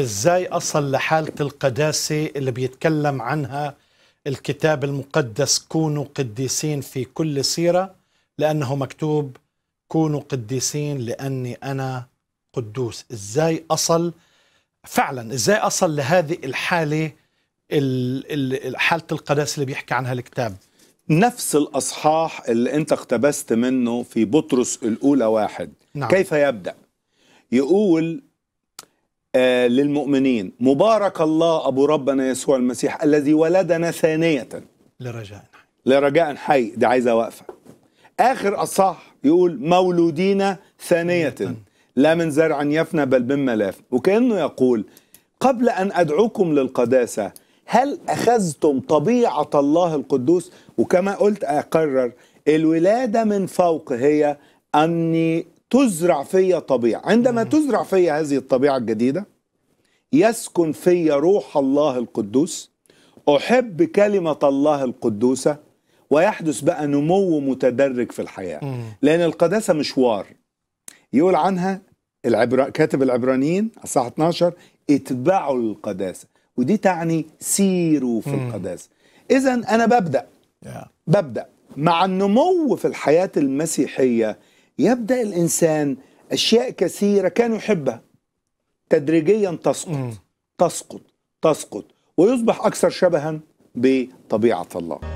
ازاي اصل لحاله القداسه اللي بيتكلم عنها الكتاب المقدس كونوا قديسين في كل سيره لانه مكتوب كونوا قديسين لاني انا قدوس ازاي اصل فعلا ازاي اصل لهذه الحاله حاله القداسه اللي بيحكي عنها الكتاب نفس الاصحاح اللي انت اقتبست منه في بطرس الاولى واحد نعم. كيف يبدا يقول آه، للمؤمنين مبارك الله أبو ربنا يسوع المسيح الذي ولدنا ثانية لرجاء حي لرجاء حي دي عايزة واقفة آخر أصح يقول مولودين ثانية لا من زرع يفنى بل من ملاف وكأنه يقول قبل أن أدعوكم للقداسة هل أخذتم طبيعة الله القدوس وكما قلت أقرر الولادة من فوق هي أني تزرع فيا طبيعة عندما تزرع فيا هذه الطبيعة الجديدة يسكن فيا روح الله القدوس أحب كلمة الله القدوسة ويحدث بقى نمو متدرج في الحياة لأن القداسة مشوار يقول عنها العبر... كاتب العبرانيين الساعه 12 اتبعوا القداسة ودي تعني سيروا في القداسة إذا أنا ببدأ yeah. ببدأ مع النمو في الحياة المسيحية يبدا الانسان اشياء كثيره كان يحبها تدريجيا تسقط تسقط تسقط ويصبح اكثر شبها بطبيعه الله